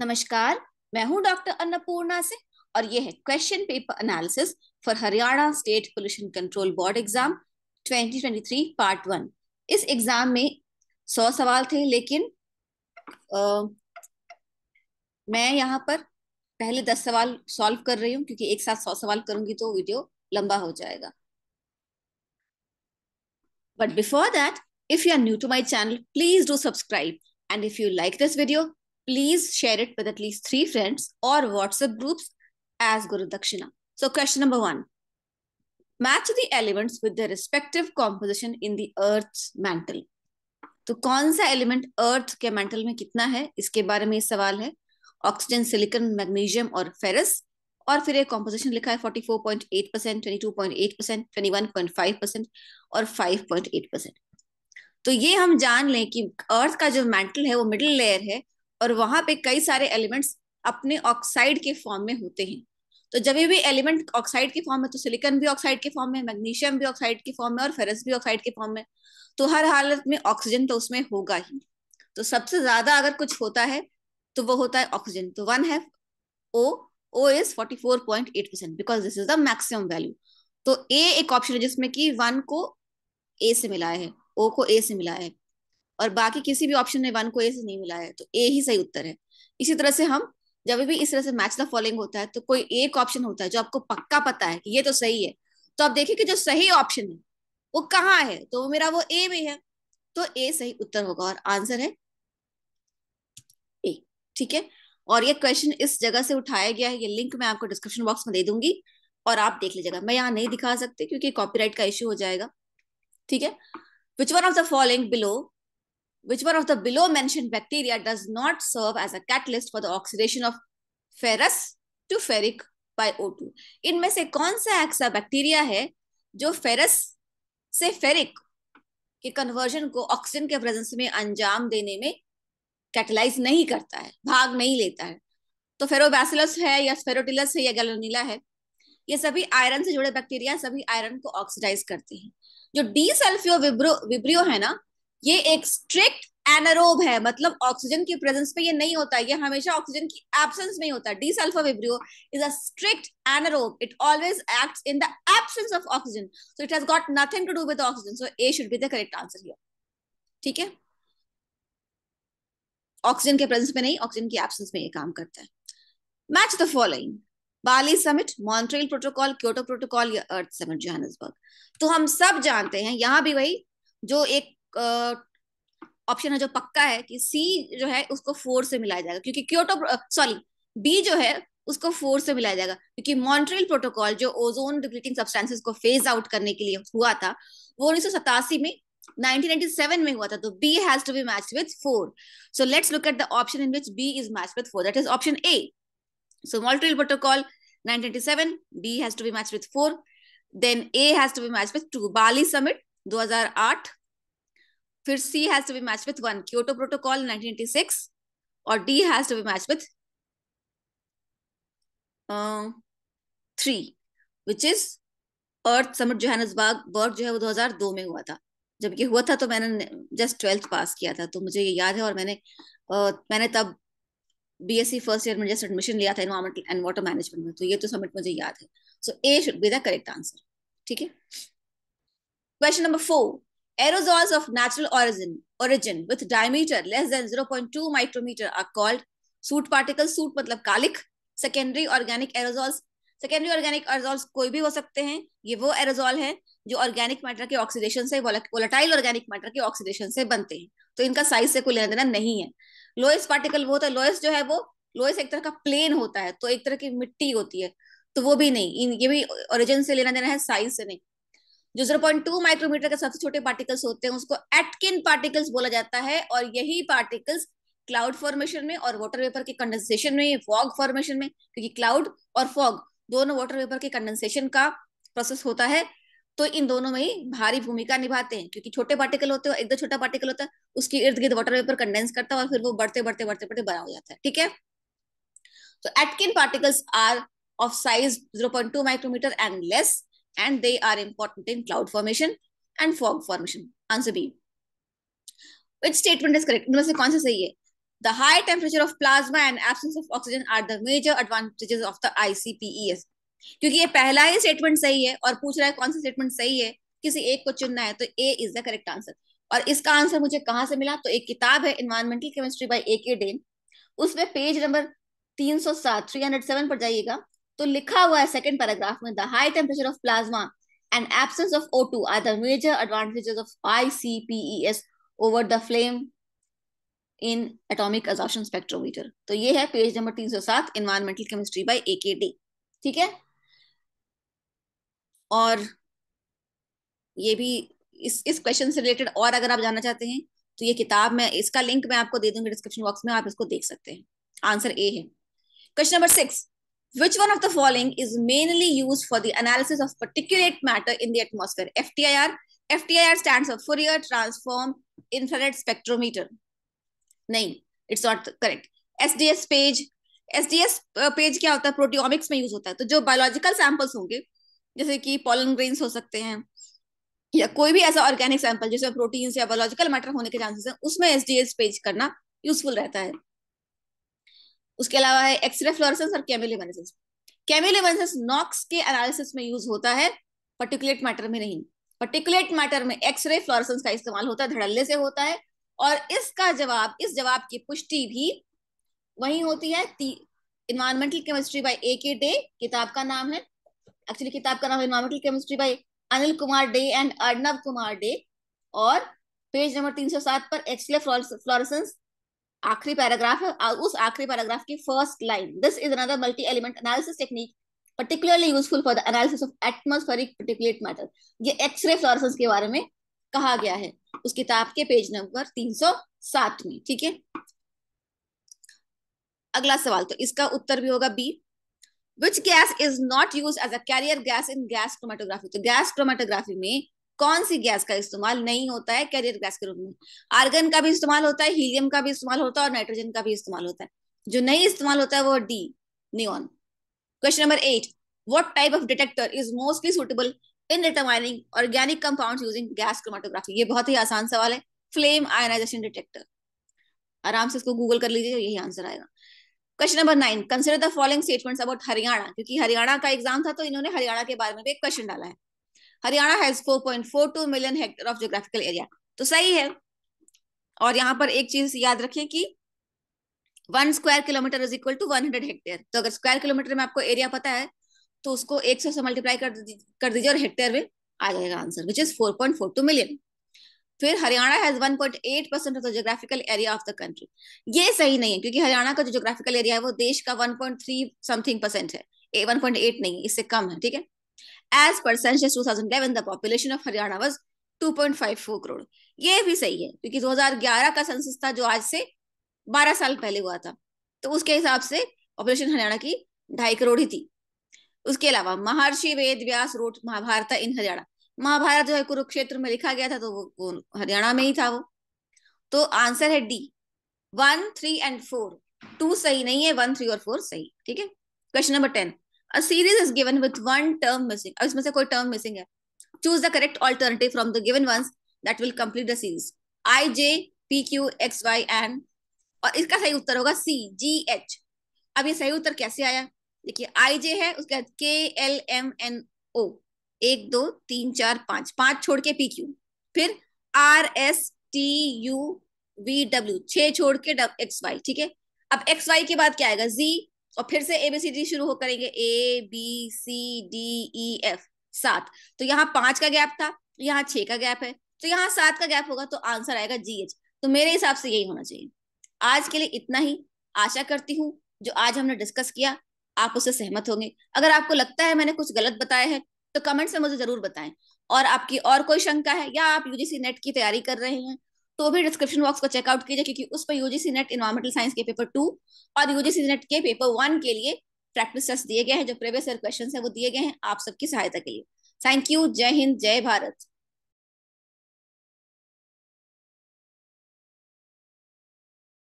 नमस्कार मैं हूं डॉक्टर अन्नपूर्णा से और ये है question paper analysis for Haryana state pollution control board exam 2023 part one इस एग्जाम में सौ सवाल थे लेकिन आ, मैं यहाँ पर पहले दस सवाल सॉल्व कर रही हूँ क्योंकि एक साथ सौ सवाल करूंगी तो वीडियो लंबा हो जाएगा but before that if you are new to my channel please do subscribe and if you like this video Please share it with at least three friends or WhatsApp groups as Guru Dakshina. So question number one. Match the elements with their respective composition in the Earth's mantle. तो कौन सा element अर्थ के mental में कितना है इसके बारे में ये सवाल है ऑक्सीजन सिलिकॉन मैग्नीशियम और फेरस और फिर एक कॉम्पोजिशन लिखा है 44.8 परसेंट ट्वेंटी परसेंट और 5.8 परसेंट तो ये हम जान लें कि अर्थ का जो मेंटल है वो मिडिल लेयर है और वहां पे कई सारे एलिमेंट्स अपने ऑक्साइड के फॉर्म में होते हैं तो जब भी एलिमेंट ऑक्साइड के फॉर्म में तो सिलिकॉन भी ऑक्साइड के फॉर्म में मैग्नीशियम भी ऑक्साइड के फॉर्म में और फेरस भी ऑक्साइड के फॉर्म में तो हर हालत में ऑक्सीजन तो उसमें होगा ही तो सबसे ज्यादा अगर कुछ होता है तो वो होता है ऑक्सीजन तो वन है O O is eight percent because this is the maximum value तो ए एक ऑप्शन है जिसमें कि वन को ए से मिलाया है ओ को ए से मिलाया है और बाकी किसी भी ऑप्शन में वन को ए से नहीं मिला है तो ए ही सही उत्तर है इसी तरह से हम जब भी इस तरह से मैच द फॉलोइंग होता है तो कोई एक ऑप्शन होता है जो आपको पक्का पता है कि ये तो सही है तो आप देखिए कि जो सही ऑप्शन है वो कहाँ है तो मेरा वो ए में है तो ए सही उत्तर होगा और आंसर है ए ठीक है और ये क्वेश्चन इस जगह से उठाया गया है ये लिंक मैं आपको डिस्क्रिप्शन बॉक्स में दे दूंगी और आप देख लीजिएगा मैं यहाँ नहीं दिखा सकती क्योंकि कॉपीराइट का इश्यू हो जाएगा ठीक है which one of the following below which one of the below mentioned bacteria does not serve as a catalyst for the oxidation of ferrous to ferric by O2? इनमें से कौन सा ऐसा बैक्टीरिया है जो फेरस से फेरिक के conversion को ऑक्सीजन के प्रेजेंस में अंजाम देने में कैटलाइज नहीं करता है भाग नहीं लेता है तो फेरोबैसिलस है या फेरोटिलस है या गैलोनीला है ये सभी आयरन से जुड़े बैक्टीरिया सभी आयरन को ऑक्सीडाइज करते हैं जो डी सल्फ्यो विब्रो विब्रियो है ना ये एक स्ट्रिक्ट एनारोब है मतलब ऑक्सीजन के प्रेजेंस पे ये नहीं होता ये हमेशा ऑक्सीजन की एब्सेंस में ही होता है desulfovibrio is a strict anaerobe it always act in the absence of oxygen so it has got nothing to do with oxygen so A should be the correct answer here ठीक है oxygen के presence में नहीं oxygen की absence में ये काम करता है match the following Bali summit Montreal protocol Kyoto protocol या अर्थ समिट जोहान्सबर्ग तो हम सब जानते हैं यहां भी वही जो एक ऑप्शन है जो पक्का है कि सी जो है उसको फोर से मिलाया जाएगा क्योंकि क्योटो सॉरी बी जो है उसको फोर से मिलाया जाएगा क्योंकि मॉन्ट्रियल प्रोटोकॉल जो ओजोन डिप्लीटिंग सब्सटेंसेस को फेज आउट करने के लिए हुआ था वो उन्नीस सौ सतासी में 1997 में हुआ था तो B has to be match with four so let's look at the option in which B is match with four that is option A so Montreal protocol 1997 B has to be match with four then A has to be match with two Bali summit 2008 फिर C has to be match with one Kyoto protocol 1986 और D has to be match with three which is earth summit Johannesburg burg जो है वो 2002 में हुआ था जब ये हुआ था तो मैंने जस्ट ट्वेल्थ पास किया था तो मुझे ये याद है और मैंने uh, मैंने तब बीएससी फर्स्ट ईयर में जस्ट एडमिशन लिया था इन्वायरमेंट एंड वाटर मैनेजमेंट में तो ये तो समिट मुझे याद है so A should be the correct answer ठीक है question number four Aerosols of natural origin, origin with diameter less than 0.2 micrometer are called soot particle soot मतलब कालिक secondary organic aerosols secondary organic aerosols कोई भी हो सकते हैं ये वो एरोजॉल है जो ऑर्गेनिक मैटर के ऑक्सीडेशन से वोलाटाइल ऑर्गेनिक मैटर के ऑक्सीडेशन से बनते हैं तो इनका साइज से कोई लेना देना नहीं है लोएस्ट पार्टिकल वो होता है लोएस्ट जो है वो लोएस्ट एक तरह का प्लेन होता है तो एक तरह की मिट्टी होती है तो वो भी नहीं ये भी ओरिजिन से लेना देना है साइज से नहीं जो जीरो पॉइंट टू माइक्रोमीटर के सबसे छोटे पार्टिकल्स होते हैं उसको एटकिन पार्टिकल्स बोला जाता है और यही पार्टिकल्स क्लाउड फॉर्मेशन में और वाटर वेपर के कंडेंसेशन में फॉग फॉर्मेशन में क्योंकि क्लाउड और फॉग दोनों वाटर वेपर के कंडेंसेशन का प्रोसेस होता है तो इन दोनों में ही भारी भूमिका निभाते हैं क्योंकि छोटे पार्टिकल होते हैं एकदम छोटा पार्टिकल होता है उसके इर्द गिर्द वाटर वेपर कंडेंस करता है और फिर वो बढ़ते बढ़ते बढ़ते बढ़ते बड़ा हो जाता है ठीक है तो Aitken particles are of size 0.2 micrometre and less and they are important in cloud formation and fog formation. Answer B. Which statement is correct? number से कौन सा सही है? The high temperature of plasma and absence of oxygen are the major advantages of the ICPES. क्योंकि ये पहला ही statement सही है और पूछ रहा है कौन सा स्टेटमेंट सही है किसी एक को चुनना है तो A is the correct answer और इसका आंसर मुझे कहां से मिला तो एक किताब है इन्वायरमेंटल केमिस्ट्री बाय ए के डेन उसमें पेज नंबर 307 307 पर जाइएगा तो लिखा हुआ है सेकेंड पैराग्राफ में the high temperature of plasma and absence of two are the major advantages of S over the flame in atomic absorption spectrometer तो ये है पेज नंबर तीन सौ सात एनवायरमेंटल केमिस्ट्री बाई ए के डी ठीक है और ये भी इस इस क्वेश्चन से रिलेटेड और अगर आप जानना चाहते हैं तो ये किताब में इसका लिंक मैं आपको दे दूंगी डिस्क्रिप्शन बॉक्स में आप इसको देख सकते हैं आंसर ए है question number six Which one of the following is mainly used for the analysis of particulate matter in the atmosphere? FTIR. FTIR stands for Fourier Transform Infrared Spectrometer. नहीं it's not correct sds page sds page क्या होता है proteomics में use होता है तो जो biological samples होंगे जैसे कि pollen grains हो सकते हैं या कोई भी ऐसा ऑर्गेनिक सैंपल जिसमें प्रोटीन्स या बायोलॉजिकल मैटर होने के चांसेस हैं उसमें एसडीएस पेज करना यूजफुल रहता है उसके अलावा है एक्सरे फ्लोरसेंस और केमिलिमेनेसेंस केमिलिमेनेसेंस नॉक्स के एनालिसिस में यूज होता है पर्टिकुलेट मैटर में नहीं पर्टिकुलेट मैटर में एक्सरे फ्लोरसेंस का इस्तेमाल होता है धड़ल्ले से होता है और इसका जवाब इस जवाब की पुष्टि भी वही होती है इन्वायरमेंटल केमिस्ट्री बाय ए के डे किताब का नाम है एक्चुअली किताब का नाम है environmental chemistry by Anil Kumar De and Arnab Kumar De और पेज नंबर 307 पर एक्सले फ्लोरसेंस आखिरी पैराग्राफ है उस आखिरी पैराग्राफ की first line this is another multi element analysis technique particularly useful for the analysis of atmospheric particulate matter ये एक्सरे फ्लोरेसेंस के बारे में कहा गया है उस किताब के पेज नंबर 307 में ठीक है अगला सवाल तो इसका उत्तर भी होगा B which gas is not use as a carrier gas in gas chromatography तो गैस क्रोमेटोग्राफी में कौन सी गैस का इस्तेमाल नहीं होता है कैरियर गैस के रूप में आर्गन का भी इस्तेमाल होता है हीलियम का भी इस्तेमाल होता है और नाइट्रोजन का भी इस्तेमाल होता है जो नहीं इस्तेमाल होता है वो D neon question number eight what type of detector is mostly suitable in determining organic compound using gas chromatography ये बहुत ही आसान सवाल है फ्लेम आयनाइजेशन डिटेक्टर आराम से इसको गूगल कर लीजिए यही आंसर आएगा question number nine consider the following statements about Haryana क्योंकि हरियाणा का एग्जाम था तो इन्होंने हरियाणा के बारे में भी एक क्वेश्चन डाला है Haryana has 4.42 million hectare of geographical area तो सही है और यहाँ पर एक चीज याद रखें कि one square kilometre is equal to one hundred hectare तो अगर स्क्वायर किलोमीटर में आपको एरिया पता है तो उसको एक सौ से मल्टीप्लाई कर दीजिए और हेक्टेयर में आ जाएगा answer which is four point four two million फिर Haryana has eight percent of the geographical area of the country ये सही नहीं है क्योंकि हरियाणा का जो जोग्राफिकल एरिया है वो देश का one point three something percent है एट नहीं है इससे कम है ठीक है as per census 2011 the population of Haryana was 2.54 crore ये भी सही है क्योंकि 2011 का सेंसस था जो आज से 12 साल पहले हुआ था तो उसके हिसाब से पॉपुलेशन हरियाणा की ढाई करोड़ ही थी उसके अलावा महर्षि वेद व्यास रोट महाभारत इन हरियाणा महाभारत जो है कुरुक्षेत्र में लिखा गया था तो वो, वो हरियाणा में ही था वो तो आंसर है D one three and four two सही नहीं है वन थ्री और फोर सही ठीक है question number ten A series is given with one term missing. अब इसमें से कोई term missing है. Choose the correct alternative from the given ones that will complete the series. I J P Q X Y and और इसका सही उत्तर होगा C G H. अब ये सही उत्तर कैसे आया? देखिए I J है उसके बाद K L M N O एक दो तीन चार पांच पांच छोड़ के पी क्यू फिर R S T U V W छह छोड़ के एक्स वाई ठीक है अब एक्स वाई के बाद क्या आएगा जी और फिर से ए बी सी डी शुरू हो करेंगे A B C D E F सात तो यहाँ पांच का गैप था यहाँ छह का गैप है तो यहाँ सात का गैप होगा तो आंसर आएगा जी एच तो मेरे हिसाब से यही होना चाहिए आज के लिए इतना ही आशा करती हूँ जो आज हमने डिस्कस किया आप उससे सहमत होंगे अगर आपको लगता है मैंने कुछ गलत बताया है तो कमेंट्स में मुझे जरूर बताएं और आपकी और कोई शंका है या आप यूजीसी नेट की तैयारी कर रहे हैं तो भी डिस्क्रिप्शन बॉक्स को चेकआउट कीजिए क्योंकि उस पर यूजीसी नेट इन्वायरमेंटल साइंस के पेपर टू और यूजीसी नेट के पेपर वन के लिए प्रैक्टिस टेस्ट दिए गए हैं जो प्रीवियस ईयर क्वेश्चन है वो दिए गए हैं आप सबकी सहायता के लिए थैंक यू जय हिंद जय भारत